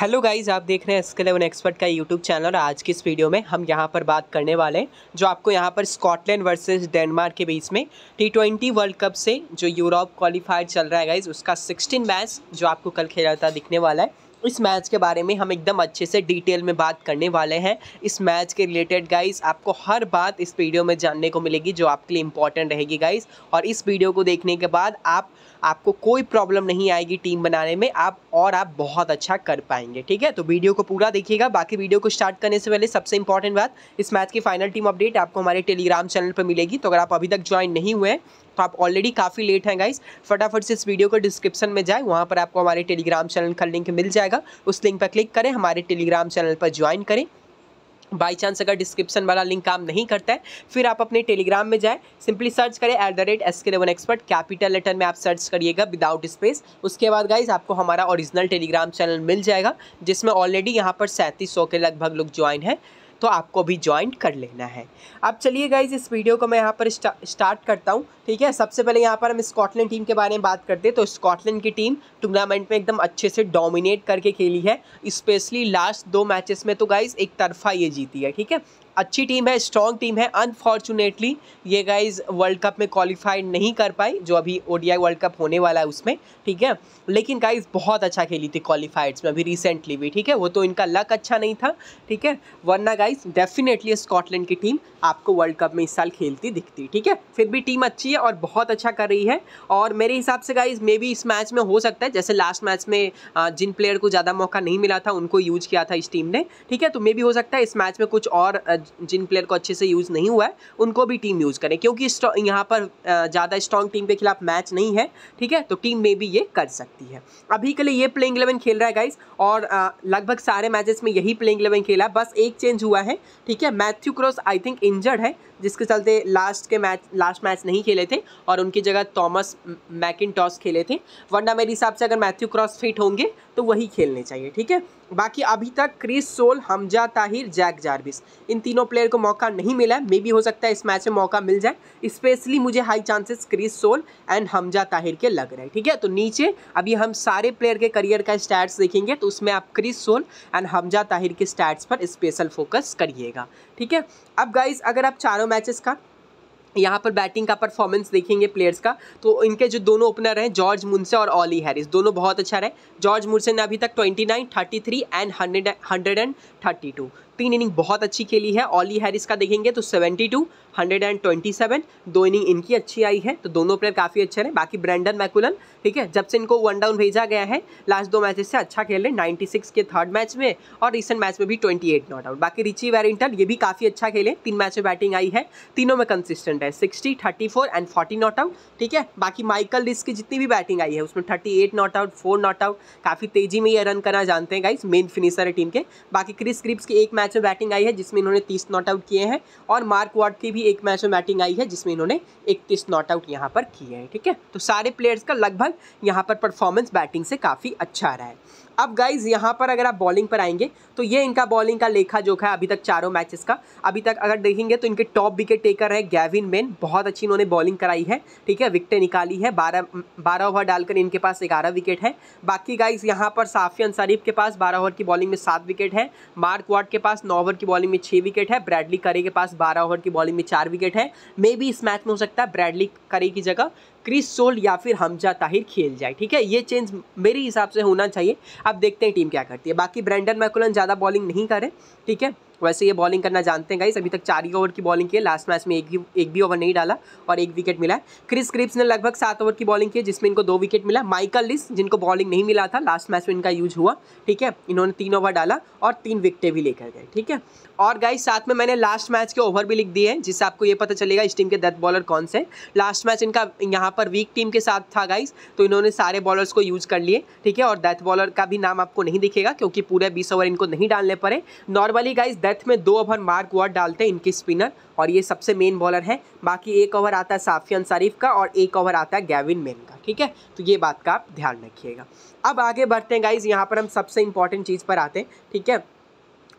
hello guys आप देख रहे हैं एसके लेवन एक्सपर्ट का यूट्यूब चैनल और आज की इस वीडियो में हम यहाँ पर बात करने वाले हैं जो आपको यहाँ पर स्कॉटलैंड वर्सेस डेनमार्क के बीच में टी ट्वेंटी वर्ल्ड कप से जो यूरोप क्वालिफायर चल रहा है गाइस उसका 16 मैच जो आपको कल खेला था दिखने वाला है इस मैच के बारे में हम एकदम अच्छे से डिटेल में बात करने वाले हैं इस मैच के रिलेटेड गाइस आपको हर बात इस वीडियो में जानने को मिलेगी जो आपके लिए इंपॉर्टेंट रहेगी गाइस और इस वीडियो को देखने के बाद आप आपको कोई प्रॉब्लम नहीं आएगी टीम बनाने में आप और आप बहुत अच्छा कर पाएंगे ठीक है तो वीडियो को पूरा देखिएगा बाकी वीडियो को स्टार्ट करने से पहले सबसे इंपॉर्टेंट बात इस मैच की फाइनल टीम अपडेट आपको हमारे टेलीग्राम चैनल पर मिलेगी तो अगर आप अभी तक ज्वाइन नहीं हुए तो आप ऑलरेडी काफ़ी लेट हैं गाइस फटाफट से इस वीडियो को डिस्क्रिप्शन में जाए वहाँ पर आपको हमारे टेलीग्राम चैनल का लिंक मिल जाएगा उस लिंक पर क्लिक करें हमारे टेलीग्राम चैनल पर ज्वाइन करें बाई चांस अगर डिस्क्रिप्शन वाला लिंक काम नहीं करता है फिर आप अपने टेलीग्राम में जाए सिंपली सर्च करें at the rate S K eleven expert capital letter में आप सर्च करिएगा विदाउट स्पेस उसके बाद गाइज आपको हमारा ओरिजिनल टेलीग्राम चैनल मिल जाएगा जिसमें ऑलरेडी यहाँ पर सैंतीस के लगभग लोग ज्वाइन हैं तो आपको भी ज्वाइन कर लेना है अब चलिए गाइज इस वीडियो को मैं यहाँ पर स्टार्ट करता हूँ ठीक है सबसे पहले यहाँ पर हम स्कॉटलैंड टीम के बारे में बात करते हैं तो स्कॉटलैंड की टीम टूर्नामेंट में एकदम अच्छे से डोमिनेट करके खेली है स्पेशली लास्ट दो मैचेस में तो गाइज एक तरफा ये जीती है ठीक है अच्छी टीम है स्ट्रॉन्ग टीम है अनफॉर्चुनेटली ये गाइज वर्ल्ड कप में क्वालिफाई नहीं कर पाई जो अभी ओडीआई वर्ल्ड कप होने वाला है उसमें ठीक है लेकिन गाइज बहुत अच्छा खेली थी क्वालिफाइड्स में अभी रिसेंटली भी ठीक है वो तो इनका लक अच्छा नहीं था ठीक है वरना गाइज डेफिनेटली स्कॉटलैंड की टीम आपको वर्ल्ड कप में इस साल खेलती दिखती ठीक है फिर भी टीम अच्छी है और बहुत अच्छा कर रही है और मेरे हिसाब से गाइज मे बी इस मैच में हो सकता है जैसे लास्ट मैच में जिन प्लेयर को ज़्यादा मौका नहीं मिला था उनको यूज किया था इस टीम ने ठीक है तो मे भी हो सकता है इस मैच में कुछ और जिन प्लेयर को अच्छे से यूज़ नहीं हुआ है उनको भी टीम यूज़ करें क्योंकि यहाँ पर ज़्यादा स्ट्रॉन्ग टीम के खिलाफ मैच नहीं है ठीक है तो टीम में भी ये कर सकती है अभी के लिए ये प्लेइंग इलेवन खेल रहा है गाइज और लगभग सारे मैचेस में यही प्लेइंग इलेवन खेला बस एक चेंज हुआ है ठीक है Matthew Cross I think injured है जिसके चलते लास्ट के मैच लास्ट मैच नहीं खेले थे और उनकी जगह थॉमस मैकिन खेले थे वरना मेरे हिसाब से अगर मैथ्यू क्रॉस फिट होंगे तो वही खेलने चाहिए ठीक है बाकी अभी तक Chris Sole Hamza Tahir Jack Jarvis इन तीनों प्लेयर को मौका नहीं मिला मे भी हो सकता है इस मैच में मौका मिल जाए स्पेशली मुझे high chances Chris Sole and Hamza Tahir के लग रहे हैं ठीक है तो नीचे अभी हम सारे प्लेयर के करियर का स्टैट्स देखेंगे तो उसमें आप Chris Sole and Hamza Tahir के स्टैट्स पर स्पेशल फोकस करिएगा ठीक है अब गाइज अगर आप चारों मैचेस का यहाँ पर बैटिंग का परफॉर्मेंस देखेंगे प्लेयर्स का तो इनके जो दोनों ओपनर हैं जॉर्ज मुंसे और ऑली हैरिस दोनों बहुत अच्छा रहे जॉर्ज मुंसे ने अभी तक 29, 33 एंड 100 132 तीन इनिंग बहुत अच्छी खेली है ऑली हैरिस का देखेंगे तो 72, 127 दो इनिंग इनकी अच्छी आई है तो दोनों प्लेयर काफ़ी अच्छे रहे बाकी ब्रैंडन मैकुलन ठीक है जब से इनको वन डाउन भेजा गया है लास्ट दो मैचेस से अच्छा खेल रहे सिक्स के थर्ड मैच में और रिसेंट मैच में भी एट नॉट आउट बाकी रिची वैरिंटन ये भी काफ़ी अच्छा खेले तीन मैच में बैटिंग आई है तीनों में कंसिस्टेंट है sixty thirty and forty not out ठीक है बाकी माइकल रिस्क की जितनी भी बैटिंग आई है उसमें thirty eight not out four not out काफ़ी तेजी में ये रन करना जानते हैं गाइस मेन फिनिशर है टीम के बाकी क्रिस क्रिप्स के एक मैच मैच में बैटिंग आई है जिसमें इन्होंने तीस नॉट आउट किए हैं और मार्क वार्ड की भी एक मैच में बैटिंग आई है जिसमें इन्होंने इकतीस नॉट आउट यहाँ पर किए हैं ठीक है तो सारे प्लेयर्स का लगभग यहाँ पर परफॉर्मेंस बैटिंग से काफ़ी अच्छा रहा है अब गाइज यहाँ पर अगर आप बॉलिंग पर आएंगे तो ये इनका बॉलिंग का लेखा जोखा है अभी तक चारों मैचेस का अभी तक अगर देखेंगे तो इनके टॉप विकेट टेकर है गैविन मेन बहुत अच्छी इन्होंने बॉलिंग कराई है ठीक है विकटें निकाली है बारह बारह ओवर डालकर इनके पास ग्यारह विकेट है बाकी गाइज यहाँ पर साफी अंसारीफ के पास बारह ओवर की बॉलिंग में सात विकेट है मार्क वार्ड के पास नौ ओवर की बॉलिंग में छः विकेट है ब्रैडली करे के पास बारह ओवर की बॉलिंग में चार विकेट है मे बी इस मैच में हो सकता है ब्रैडली करे की जगह क्रिस सोल या फिर हमजा ताहिर खेल जाए ठीक है ये चेंज मेरे हिसाब से होना चाहिए अब देखते हैं टीम क्या करती है बाकी ब्रैंडन मैकुलन ज़्यादा बॉलिंग नहीं करें ठीक है वैसे ये बॉलिंग करना जानते हैं गाइस अभी तक चार ही ओवर की बॉलिंग की है लास्ट मैच में एक भी एक भी ओवर नहीं डाला और एक विकेट मिला है क्रिस क्रिप्स ने लगभग सात ओवर की बॉलिंग की है जिसमें इनको दो विकेट मिला माइकल लिस जिनको बॉलिंग नहीं मिला था लास्ट मैच में इनका यूज हुआ ठीक है इन्होंने तीन ओवर डाला और तीन विकटें भी लेकर गए ठीक है और गाइस साथ में मैंने लास्ट मैच के ओवर भी लिख दिए हैं जिससे आपको ये पता चलेगा इस टीम के दस बॉलर कौन से लास्ट मैच इनका यहाँ पर वीक टीम के साथ था गाइस तो इन्होंने सारे बॉलर्स को यूज कर लिए ठीक है और डेथ बॉलर का भी नाम आपको नहीं दिखेगा क्योंकि पूरे बीस ओवर इनको नहीं डालने पड़े नॉर्मली गाइस डेथ में दो ओवर मार्क वार्ड डालते हैं इनके स्पिनर और ये सबसे मेन बॉलर है बाकी एक ओवर आता है साफियान शरीफ का और एक ओवर आता है गैविन मेन का ठीक है तो ये बात का आप ध्यान रखिएगा अब आगे बढ़ते हैं गाइज यहाँ पर हम सबसे इंपॉर्टेंट चीज़ पर आते हैं ठीक है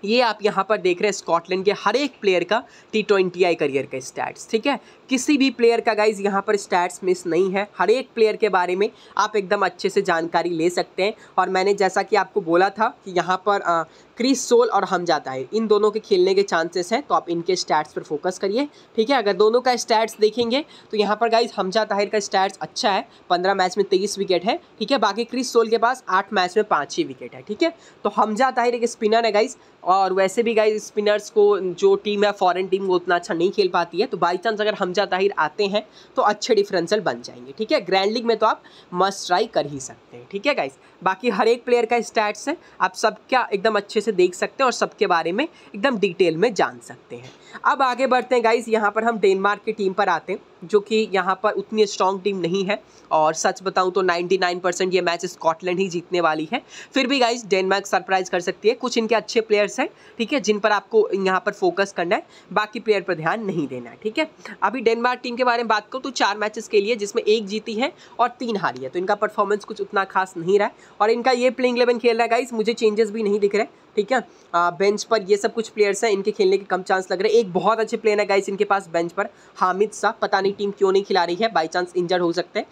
ये आप यहाँ पर देख रहे हैं स्कॉटलैंड के हर एक प्लेयर का टी ट्वेंटी आई करियर का स्टैट्स ठीक है किसी भी प्लेयर का गाइज यहाँ पर स्टैट्स मिस नहीं है हर एक प्लेयर के बारे में आप एकदम अच्छे से जानकारी ले सकते हैं और मैंने जैसा कि आपको बोला था कि यहाँ पर आ, क्रिस सोल और हम जाता है इन दोनों के खेलने के चांसेस हैं तो आप इनके स्टैट्स पर फोकस करिए ठीक है अगर दोनों का स्टैट्स देखेंगे तो यहाँ पर गाइज हमजा ताहिर का स्टैट्स अच्छा है पंद्रह मैच में तेईस विकेट है ठीक है बाकी क्रिस सोल के पास आठ मैच में पाँच ही विकेट है ठीक है तो हमजा ताहिर एक स्पिनर है गाइज और वैसे भी गाइज स्पिनर्स को जो टीम है फॉरेन टीम वो उतना अच्छा नहीं खेल पाती है तो बाई चांस अगर हमजा ताहिर आते हैं तो अच्छे डिफरेंशियल बन जाएंगे ठीक है ग्रैंड लीग में तो आप मस्ट ट्राई कर ही सकते हैं ठीक है गाइज बाकी हर एक प्लेयर का स्टैट्स है आप सबका एकदम अच्छे से देख सकते हैं और सबके बारे में एकदम डिटेल में जान सकते हैं अब आगे बढ़ते हैं गाइज यहाँ पर हम डेनमार्क की टीम पर आते हैं जो कि यहाँ पर उतनी स्ट्रॉन्ग टीम नहीं है और सच बताऊँ तो 99 परसेंट ये मैच स्कॉटलैंड ही जीतने वाली है फिर भी गाइज डेनमार्क सरप्राइज कर सकती है कुछ इनके अच्छे प्लेयर्स हैं ठीक है जिन पर आपको यहाँ पर फोकस करना है बाकी प्लेयर पर ध्यान नहीं देना है ठीक है अभी डेनमार्क टीम के बारे में बात करूँ तो चार मैचेस के लिए जिसमें एक जीती है और तीन हारी है तो इनका परफॉर्मेंस कुछ उतना खास नहीं रहा है और इनका ये प्लेइंग इलेवन खेल रहा है गाइस मुझे चेंजेस भी नहीं दिख रहे ठीक है आ, बेंच पर ये सब कुछ प्लेयर्स हैं इनके खेलने के कम चांस लग रहे हैं एक बहुत अच्छे प्लेयर है गाइस इनके पास बेंच पर हामिद शाह पता नहीं टीम क्यों नहीं खिला रही है बाई चांस इंजर्ड हो सकते हैं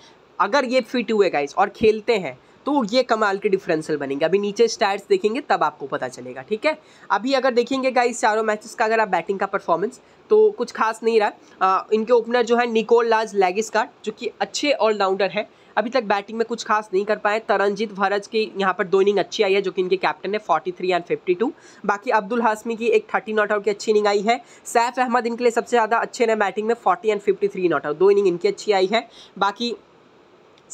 अगर ये फिट हुए गाइस और खेलते हैं तो ये कमाल के डिफरेंशियल बनेंगे अभी नीचे स्टैट्स देखेंगे तब आपको पता चलेगा ठीक है अभी अगर देखेंगे गाइस चारों मैचेस का अगर आप बैटिंग का परफॉर्मेंस तो कुछ खास नहीं रहा आ, इनके ओपनर जो है निकोल लाज लैगिस कार्ड जो कि अच्छे ऑलराउंडर है अभी तक बैटिंग में कुछ खास नहीं कर पाए तरनजीत भरज की यहाँ पर दो इनिंग अच्छी आई है जो कि इनके कैप्टन है 43 एंड 52 बाकी अब्दुल हाशमी की एक 30 नॉट आउट की अच्छी इनिंग आई है सैफ अहमद इनके लिए सबसे ज़्यादा अच्छे रहे बैटिंग में 40 एंड 53 नॉट आउट दो इनिंग इनकी अच्छी आई है बाकी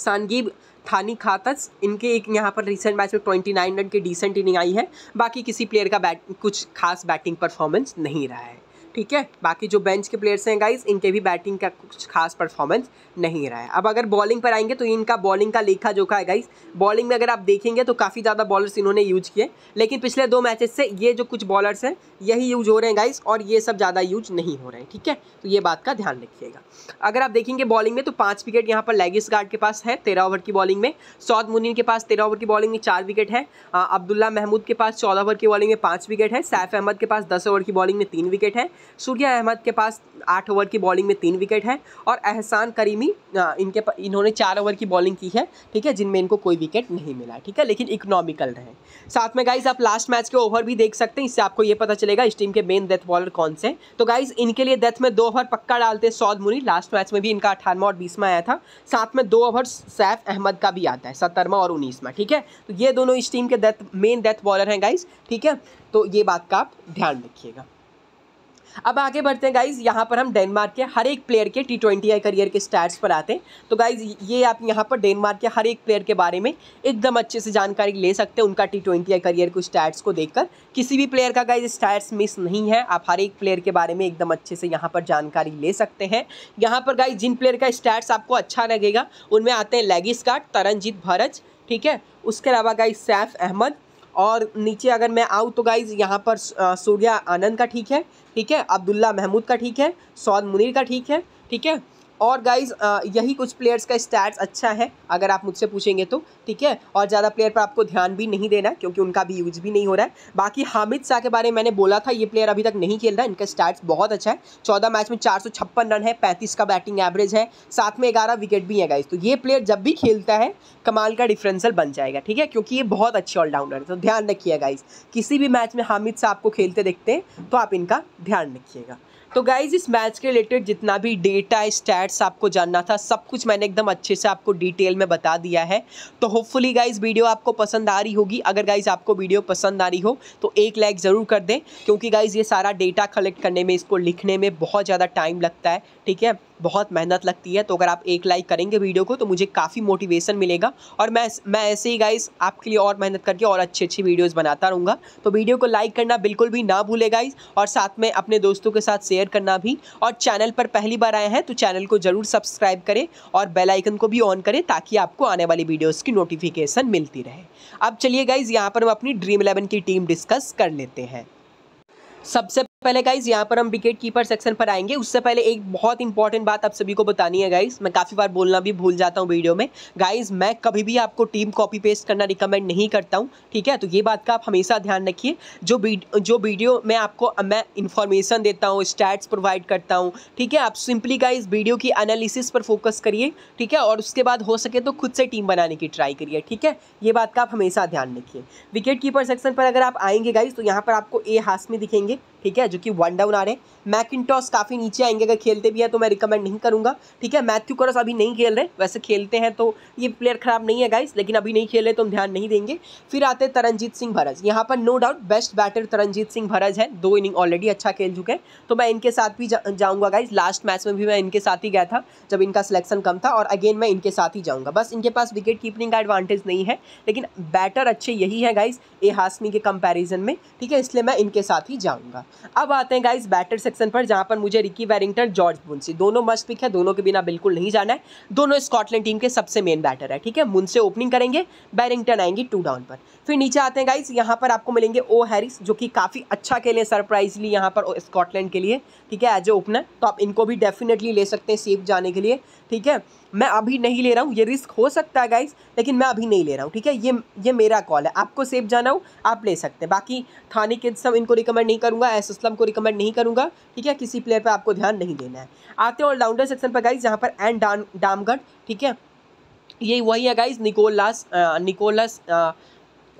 सानगीब थानी खातस इनके एक यहाँ पर रिसेंट मैच में ट्वेंटी नाइन रन की डिसेंट इनिंग आई है बाकी किसी प्लेयर का बैट कुछ खास बैटिंग परफॉर्मेंस नहीं रहा है ठीक है बाकी जो बेंच के प्लेयर्स हैं गाइज इनके भी बैटिंग का कुछ खास परफॉर्मेंस नहीं रहा है अब अगर बॉलिंग पर आएंगे तो इनका बॉलिंग का लेखा जोखा है गाइज बॉलिंग में अगर आप देखेंगे तो काफ़ी ज़्यादा बॉलर्स इन्होंने यूज किए लेकिन पिछले दो मैचेस से ये जो कुछ बॉलर्स हैं यही यूज हो रहे हैं गाइज और ये सब ज़्यादा यूज नहीं हो रहे हैं ठीक है तो ये बात का ध्यान रखिएगा अगर आप देखेंगे बॉलिंग में तो पाँच विकेट यहाँ पर लेगिस गार्ड के पास है तेरह ओवर की बॉलिंग में सौद मुनिन के पास तेरह ओवर की बॉलिंग में चार विकेट है अब्दुल्ला महमूद के पास चौदह ओवर की बॉलिंग में पाँच विकेट है सैफ अहमद के पास दस ओवर की बॉलिंग में तीन विकेट है सूर्य अहमद के पास आठ ओवर की बॉलिंग में तीन विकेट है और एहसान करीमी इनके इन्होंने चार ओवर की बॉलिंग की है ठीक है जिनमें इनको कोई विकेट नहीं मिला ठीक है लेकिन इकोनॉमिकल रहे साथ में गाइज आप लास्ट मैच के ओवर भी देख सकते हैं इससे आपको ये पता चलेगा इस टीम के मेन डेथ बॉलर कौन से तो गाइज इनके लिए डेथ में दो ओवर पक्का डालते सौद मुनी लास्ट मैच में भी इनका अठारवा और बीसवा आया था साथ में दो ओवर सैफ अहमद का भी आता है सत्तरवा और उन्नीसवा ठीक है तो ये दोनों इस टीम के डेथ मेन डेथ बॉलर हैं गाइज ठीक है तो ये बात का आप ध्यान रखिएगा अब आगे बढ़ते हैं गाइज यहाँ पर हम डेनमार्क के हर एक प्लेयर के टी ट्वेंटी आई करियर के स्टैट्स पर आते हैं तो गाइज ये आप यहाँ पर डेनमार्क के हर एक प्लेयर के बारे में एकदम अच्छे से जानकारी ले सकते हैं उनका टी ट्वेंटी आई करियर को स्टैट्स को देखकर किसी भी प्लेयर का गाइज स्टैट्स मिस नहीं है आप हर एक प्लेयर के बारे में एकदम अच्छे से यहाँ पर जानकारी ले सकते हैं यहाँ पर गाइज जिन प्लेयर का स्टैट्स आपको अच्छा लगेगा उनमें आते हैं लेगिस कार्ड तरनजीत भरज ठीक है उसके अलावा गाइज सैफ अहमद और नीचे अगर मैं आऊँ तो गाइज यहाँ पर सूर्या आनंद का ठीक है ठीक है अब्दुल्ला महमूद का ठीक है सौद मुनीर का ठीक है ठीक है और गाइज यही कुछ प्लेयर्स का स्टैट्स अच्छा है अगर आप मुझसे पूछेंगे तो ठीक है और ज़्यादा प्लेयर पर आपको ध्यान भी नहीं देना क्योंकि उनका भी यूज भी नहीं हो रहा है बाकी हामिद शाह के बारे में मैंने बोला था ये प्लेयर अभी तक नहीं खेल रहा है इनका स्टैट्स बहुत अच्छा है चौदह मैच में चार रन है पैंतीस का बैटिंग एवरेज है साथ में ग्यारह विकेट भी है गाइज तो ये प्लेयर जब भी खेलता है कमाल का डिफ्रेंसल बन जाएगा ठीक है क्योंकि ये बहुत अच्छे ऑलराउंडर है तो ध्यान रखिए गाइज किसी भी मैच में हामिद शाह आपको खेलते देखते हैं तो आप इनका ध्यान रखिएगा तो गाइज़ इस मैच के रिलेटेड जितना भी डेटा स्टैट्स आपको जानना था सब कुछ मैंने एकदम अच्छे से आपको डिटेल में बता दिया है तो होपफुली गाइज़ वीडियो आपको पसंद आ रही होगी अगर गाइज़ आपको वीडियो पसंद आ रही हो तो एक लाइक ज़रूर कर दें क्योंकि गाइज़ ये सारा डेटा कलेक्ट करने में इसको लिखने में बहुत ज़्यादा टाइम लगता है ठीक है बहुत मेहनत लगती है तो अगर आप एक लाइक करेंगे वीडियो को तो मुझे काफ़ी मोटिवेशन मिलेगा और मैं मैं ऐसे ही गाइस आपके लिए और मेहनत करके और अच्छी अच्छी वीडियोज़ बनाता रहूँगा तो वीडियो को लाइक करना बिल्कुल भी ना भूले गाइस और साथ में अपने दोस्तों के साथ शेयर करना भी और चैनल पर पहली बार आए हैं तो चैनल को ज़रूर सब्सक्राइब करें और बेलाइकन को भी ऑन करें ताकि आपको आने वाली वीडियोज़ की नोटिफिकेशन मिलती रहे अब चलिए गाइज़ यहाँ पर हम अपनी ड्रीम इलेवन की टीम डिस्कस कर लेते हैं सबसे पहले गाइज यहाँ पर हम विकेट कीपर सेक्शन पर आएंगे उससे पहले एक बहुत इंपॉर्टेंट बात आप सभी को बतानी है गाइज मैं काफ़ी बार बोलना भी भूल जाता हूँ वीडियो में गाइज मैं कभी भी आपको टीम कॉपी पेस्ट करना रिकमेंड नहीं करता हूँ ठीक है तो ये बात का आप हमेशा ध्यान रखिए जो जो वीडियो में आपको मैं इंफॉर्मेशन देता हूँ स्टैट्स प्रोवाइड करता हूँ ठीक है आप सिंपली गाइज वीडियो की एनालिसिस पर फोकस करिए ठीक है और उसके बाद हो सके तो खुद से टीम बनाने की ट्राई करिए ठीक है ये बात का आप हमेशा ध्यान रखिए विकेट कीपर सेक्शन पर अगर आप आएंगे गाइज तो यहाँ पर आपको ए में दिखेंगे ठीक है जो कि वन डाउन आ रहे हैं मैकिनटॉस काफ़ी नीचे आएंगे अगर खेलते भी हैं तो मैं रिकमेंड नहीं करूँगा ठीक है मैथ्यू क्रॉस अभी नहीं खेल रहे वैसे खेलते हैं तो ये प्लेयर ख़राब नहीं है गाइस लेकिन अभी नहीं खेल रहे तो हम ध्यान नहीं देंगे फिर आते हैं तरनजीत सिंह भरज यहाँ पर no doubt best batter Taranjit Singh Bharaj है दो इनिंग ऑलरेडी अच्छा खेल चुके हैं तो मैं इनके साथ भी जाऊँगा गाइज लास्ट मैच में भी मैं इनके साथ ही गया था जब इनका सिलेक्शन कम था और अगेन मैं इनके साथ ही जाऊँगा बस इनके पास विकेट कीपनिंग का एडवांटेज नहीं है लेकिन बैटर अच्छे यही है गाइज ए हाशमी के कंपेरिजन में ठीक है इसलिए मैं इनके साथ ही जाऊँगा अब आते हैं गाइस बैटर सेक्शन पर जहां पर मुझे रिकी वैरिंगटन जॉर्ज मुंसी दोनों मस्ट पिक है दोनों के बिना बिल्कुल नहीं जाना है दोनों स्कॉटलैंड टीम के सबसे मेन बैटर है ठीक है मुंसे ओपनिंग करेंगे बैरिंगटन आएंगी टू डाउन पर फिर नीचे आते हैं गाइस यहाँ पर आपको मिलेंगे ओ हैरिस जो कि काफ़ी अच्छा खेले सरप्राइजली यहाँ पर स्कॉटलैंड के लिए ठीक है एज ए ओपनर तो आप इनको भी डेफिनेटली ले सकते हैं सेफ जाने के लिए ठीक है मैं अभी नहीं ले रहा हूँ ये रिस्क हो सकता है गाइज लेकिन मैं अभी नहीं ले रहा हूँ ठीक है ये ये मेरा कॉल है आपको सेफ जाना हो आप ले सकते हैं बाकी थाने के सब इनको रिकमेंड नहीं करूँगा एस असलम को रिकमेंड नहीं करूँगा ठीक है किसी प्लेयर पर आपको ध्यान नहीं देना है आते हैं ऑलराउंडर सेक्शन पर गाइज यहाँ पर एंड डामगढ़ ठीक है ये वही है गाइज निकोलस निकोलस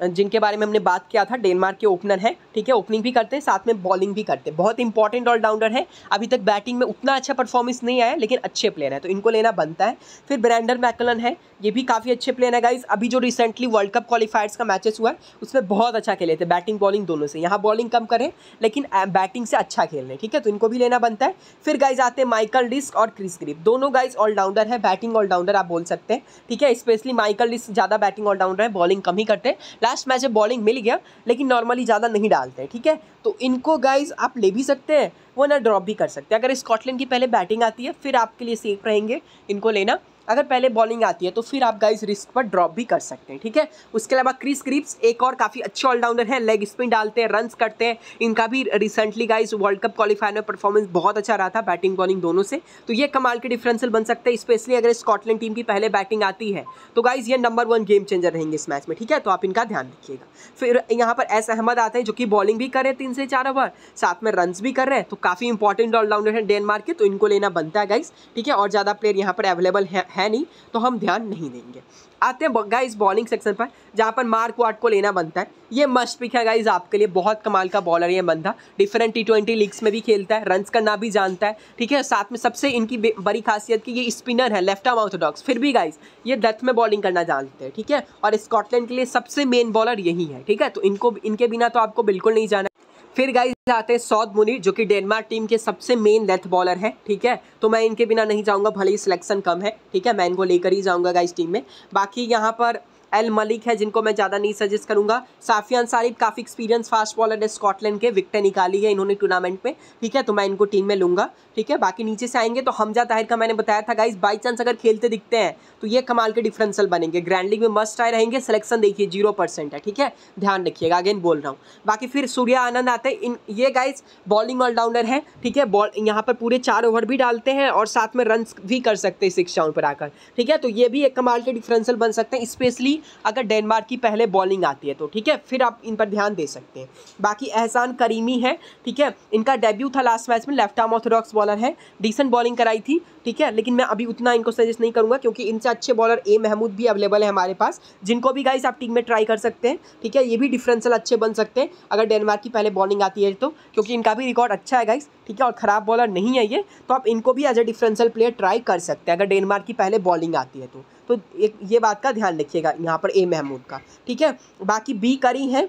जिनके बारे में हमने बात किया था डेनमार्क के ओपनर हैं ठीक है ओपनिंग भी करते हैं साथ में बॉलिंग भी करते हैं बहुत इंपॉर्टेंट ऑलराउंडर है अभी तक बैटिंग में उतना अच्छा परफॉर्मेंस नहीं आया लेकिन अच्छे प्लेयर हैं तो इनको लेना बनता है फिर ब्रैंडर मैकलन है ये भी काफ़ी अच्छे प्लेयर है गाइज अभी जो रिसेंटली वर्ल्ड कप क्वालिफायर्स का मैचेस हुआ है उसमें बहुत अच्छा खेले थे बैटिंग बॉलिंग दोनों से यहाँ बॉलिंग कम करें लेकिन बैटिंग से अच्छा खेल रहे ठीक है तो इनको भी लेना बनता है फिर गाइज आते हैं माइकल डिस्क और क्रिस ग्रिप दोनों गाइज ऑलराउंडर है बैटिंग ऑलराउंडर आप बोल सकते हैं ठीक है स्पेशली माइकल डिस्क ज़्यादा बैटिंग ऑलराउंडर है बॉलिंग कम ही करते हैं लास्ट मैच में बॉलिंग मिल गया लेकिन नॉर्मली ज़्यादा नहीं डालते हैं ठीक है तो इनको गाइज आप ले भी सकते हैं वो ना ड्रॉप भी कर सकते हैं अगर स्कॉटलैंड की पहले बैटिंग आती है फिर आपके लिए सेफ रहेंगे इनको लेना अगर पहले बॉलिंग आती है तो फिर आप गाइस रिस्क पर ड्रॉप भी कर सकते हैं ठीक है उसके अलावा क्रिस क्रिप्स एक और काफ़ी अच्छे ऑलराउंडर हैं लेग स्पिन डालते हैं रन्स करते हैं इनका भी recently guys world cup qualifier में परफॉर्मेंस बहुत अच्छा रहा था बैटिंग बॉलिंग दोनों से तो ये कमाल के डिफ्रेंसल बन सकते हैं स्पेशली अगर स्कॉटलैंड टीम की पहले बैटिंग आती है तो गाइज ये नंबर वन गेम चेंजर रहेंगे इस मैच में ठीक है तो आप इनका ध्यान रखिएगा फिर यहाँ पर एस अहमद आते हैं जो कि बॉलिंग भी कर रहे हैं तीन से चार ओवर साथ में रन्स भी कर रहे हैं तो काफ़ी इंपॉर्टेंट ऑलराउंडर है डेनमार्क के तो इनको लेना बनता है गाइज ठीक है और ज़्यादा प्लेयर यहाँ पर अवेलेबल है है नहीं तो हम ध्यान नहीं देंगे आते हैं गाइस बॉलिंग सेक्शन पर जहाँ पर मार्क वाट को लेना बनता है ये मस्ट पिक है गाइस आपके लिए बहुत कमाल का बॉलर ये बंदा डिफरेंट टी ट्वेंटी लीग्स में भी खेलता है रनस करना भी जानता है ठीक है साथ में सबसे इनकी बड़ी खासियत की ये स्पिनर है लेफ्ट आर्म ऑर्थोडॉक्स फिर भी गाइज ये डेथ में बॉलिंग करना जानते हैं ठीक है और स्कॉटलैंड के लिए सबसे मेन बॉलर यही है ठीक है तो इनको इनके बिना तो आपको बिल्कुल नहीं जाना फिर गाइज आते हैं सौद मुनीर जो कि डेनमार्क टीम के सबसे मेन लेथ बॉलर है ठीक है तो मैं इनके बिना नहीं जाऊंगा भले ही सिलेक्शन कम है ठीक है मैं इनको लेकर ही जाऊंगा गाइज टीम में बाकी यहाँ पर एल मलिक है जिनको मैं ज़्यादा नहीं सजेस्ट करूँगा साफिया अंसारी काफ़ी एक्सपीरियंस फास्ट बॉलर है स्कॉटलैंड के विकटें निकाली है इन्होंने टूर्नामेंट में ठीक है तो मैं इनको टीम में लूँगा ठीक है बाकी नीचे से आएंगे तो हमजा ताहिर का मैंने बताया था गाइज बाई चांस अगर खेलते दिखते हैं तो ये कमाल के डिफरेंसल बनेंगे ग्रैंड लीग में मस्ट आए रहेंगे सिलेक्शन देखिए जीरो परसेंट है ठीक है ध्यान रखिएगा अगेन बोल रहा हूँ बाकी फिर सूर्या आनंद आते हैं इन ये गाइज बॉलिंग ऑलराउंडर है ठीक है बॉल यहाँ पर पूरे चार ओवर भी डालते हैं और साथ में रन भी कर सकते हैं सिक्स डाउन पर आकर ठीक है तो ये भी एक कमाल के डिफरेंसल बन सकते हैं स्पेशली अगर डेनमार्क की पहले बॉलिंग आती है तो ठीक है फिर आप इन पर ध्यान दे सकते हैं बाकी एहसान करीमी है ठीक है इनका डेब्यू था लास्ट मैच में लेफ्ट आर्म ऑर्थोडॉक्स बॉलर है डिसेंट बॉलिंग कराई थी ठीक है लेकिन मैं अभी उतना इनको सजेस्ट नहीं करूँगा क्योंकि इनसे अच्छे बॉलर ए महमूद भी अवेलेबल है हमारे पास जिनको भी गाइस आप टीम में ट्राई कर सकते हैं ठीक है ये भी डिफरेंसल अच्छे बन सकते हैं अगर डेनमार्क की पहले बॉलिंग आती है तो क्योंकि इनका भी रिकॉर्ड अच्छा है गाइस ठीक है और ख़राब बॉलर नहीं है ये तो आप इनको भी as a differential player try कर सकते हैं अगर डेनमार्क की पहले बॉलिंग आती है तो तो एक ये बात का ध्यान रखिएगा यहाँ पर ए महमूद का ठीक है बाकी बी करी है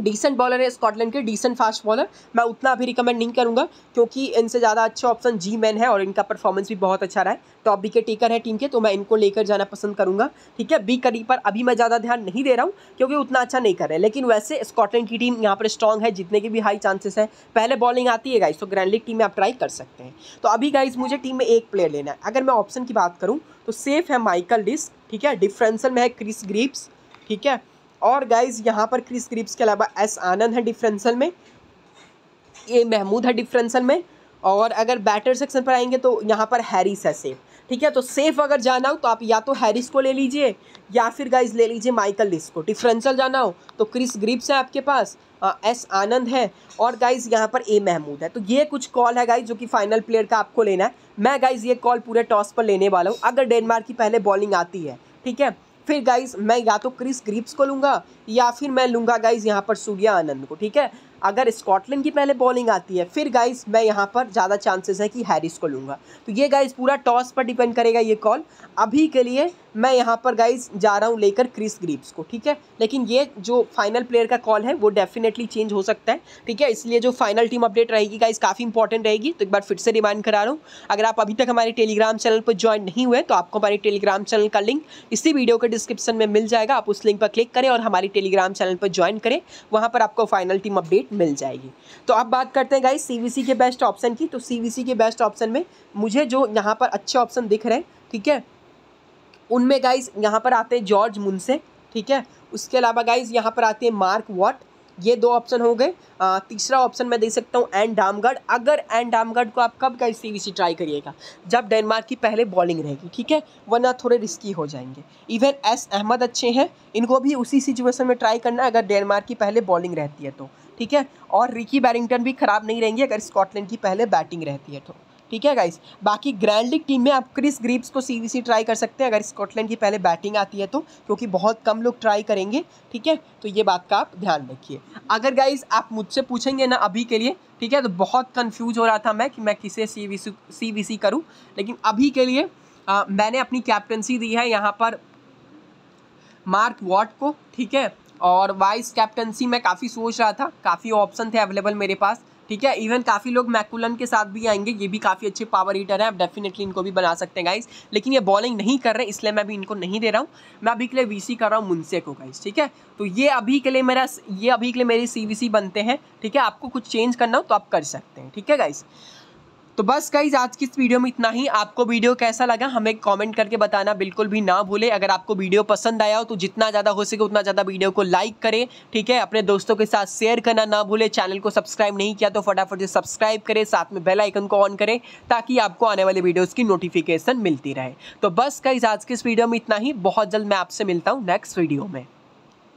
डिसेंट बॉलर है स्कॉटलैंड के डिसेंट फास्ट बॉलर मैं उतना अभी रिकमेंड नहीं करूंगा क्योंकि इनसे ज़्यादा अच्छा ऑप्शन जी मैन है और इनका परफॉर्मेंस भी बहुत अच्छा रहा है टॉप के टेकर है टीम के तो मैं इनको लेकर जाना पसंद करूंगा ठीक है बी करी पर अभी मैं ज़्यादा ध्यान नहीं दे रहा हूँ क्योंकि उतना अच्छा नहीं कर रहे लेकिन वैसे स्कॉटलैंड की टीम यहाँ पर स्ट्रॉग है जितने के भी हाई चांसेस है पहले बॉलिंग आती है गाइज तो ग्रैंड लीग टीम में आप ट्राई कर सकते हैं तो अभी गाइज मुझे टीम में एक प्लेयर लेना है अगर मैं ऑप्शन की बात करूँ तो सेफ है माइकल डिस्क ठीक है डिफ्रेंसल में है क्रिस ग्रीप्स ठीक है और गाइज यहाँ पर क्रिस क्रिप्स के अलावा एस आनंद है डिफरेंसल में ए महमूद है डिफरेंसल में और अगर बैटर सेक्शन पर आएंगे तो यहाँ पर हैरिस है सेफ ठीक है तो सेफ अगर जाना हो तो आप या तो हैरिस को ले लीजिए या फिर गाइज ले लीजिए माइकल लिस को डिफरेंसल जाना हो तो क्रिस ग्रिप्स है आपके पास आ, एस आनंद है और गाइज यहाँ पर ए महमूद है तो ये कुछ कॉल है गाइज जो कि फाइनल प्लेयर का आपको लेना है मैं गाइज ये कॉल पूरे टॉस पर लेने वाला हूँ अगर डेनमार्क की पहले बॉलिंग आती है ठीक है फिर गाइज मैं या तो क्रिस ग्रीप्स को लूँगा या फिर मैं लूँगा गाइज यहाँ पर सूर्या आनंद को ठीक है अगर स्कॉटलैंड की पहले बॉलिंग आती है फिर गाइस मैं यहाँ पर ज़्यादा चांसेस है कि हैरिस को लूँगा तो ये गाइस पूरा टॉस पर डिपेंड करेगा ये कॉल अभी के लिए मैं यहाँ पर गाइस जा रहा हूँ लेकर क्रिस ग्रीप्स को ठीक है लेकिन ये जो फाइनल प्लेयर का कॉल है वो डेफिनेटली चेंज हो सकता है ठीक है इसलिए जो फाइनल टीम अपडेट रहेगी गाइस काफ़ी इंपॉर्टेंट रहेगी तो एक बार फिर से रिमाइंड करा रहा हूँ अगर आप अभी तक हमारे टेलीग्राम चैनल पर ज्वाइन नहीं हुए तो आपको हमारे टेलीग्राम चैनल का लिंक इसी वीडियो के डिस्क्रिप्शन में मिल जाएगा आप उस लिंक पर क्लिक करें और हमारे टेलीग्राम चैनल पर ज्वाइन करें वहाँ पर आपको फाइनल टीम अपडेट मिल जाएगी तो अब बात करते हैं गाइस सीवीसी के बेस्ट ऑप्शन की तो सीवीसी के बेस्ट ऑप्शन में मुझे जो यहाँ पर अच्छे ऑप्शन दिख रहे हैं ठीक है उनमें गाइज यहाँ पर आते हैं जॉर्ज मुनसे ठीक है उसके अलावा गाइज यहाँ पर आते हैं मार्क वॉट ये दो ऑप्शन हो गए तीसरा ऑप्शन मैं दे सकता हूँ एंड डामगढ़ अगर एंड डामगढ़ को आप कब गाइस सी ट्राई करिएगा जब डेनमार्क की पहले बॉलिंग रहेगी ठीक है वरना थोड़े रिस्की हो जाएंगे इवन एस अहमद अच्छे हैं इनको भी उसी सिचुएशन में ट्राई करना है अगर डेनमार्क की पहले बॉलिंग रहती है तो ठीक है और रिकी बैरिंगटन भी ख़राब नहीं रहेंगी अगर स्कॉटलैंड की पहले बैटिंग रहती है तो ठीक है गाइस बाकी ग्रैंड लीग टीम में आप क्रिस ग्रीप्स को सीवीसी ट्राई कर सकते हैं अगर स्कॉटलैंड की पहले बैटिंग आती है तो क्योंकि बहुत कम लोग ट्राई करेंगे ठीक है तो ये बात का आप ध्यान रखिए अगर गाइस आप मुझसे पूछेंगे ना अभी के लिए ठीक है तो बहुत कन्फ्यूज हो रहा था मैं कि मैं किसे सी वी सी वी सी करूँ लेकिन अभी के लिए आ, मैंने अपनी कैप्टनसी दी है यहाँ पर मार्क वॉट को ठीक है और वाइस कैप्टनसी मैं काफ़ी सोच रहा था काफ़ी ऑप्शन थे अवेलेबल मेरे पास ठीक है इवन काफ़ी लोग मैकुलन के साथ भी आएंगे ये भी काफ़ी अच्छे पावर हीटर हैं आप डेफिनेटली इनको भी बना सकते हैं गाइस लेकिन ये बॉलिंग नहीं कर रहे इसलिए मैं भी इनको नहीं दे रहा हूँ मैं अभी के लिए वीसी कर रहा हूँ मुंसे को गाइस ठीक है तो ये अभी के लिए मेरा ये अभी के लिए मेरी सी बनते हैं ठीक है आपको कुछ चेंज करना हो तो आप कर सकते हैं ठीक है गाइस तो बस गाइज आज की इस वीडियो में इतना ही आपको वीडियो कैसा लगा हमें कमेंट करके बताना बिल्कुल भी ना भूले अगर आपको वीडियो पसंद आया हो तो जितना ज़्यादा हो सके उतना ज़्यादा वीडियो को लाइक करें ठीक है अपने दोस्तों के साथ शेयर करना ना भूले चैनल को सब्सक्राइब नहीं किया तो फटाफट से सब्सक्राइब करें साथ में बेल आइकन को ऑन करें ताकि आपको आने वाले वीडियोज़ की नोटिफिकेशन मिलती रहे तो बस गाइज आज की इस वीडियो में इतना ही बहुत जल्द मैं आपसे मिलता हूँ नेक्स्ट वीडियो में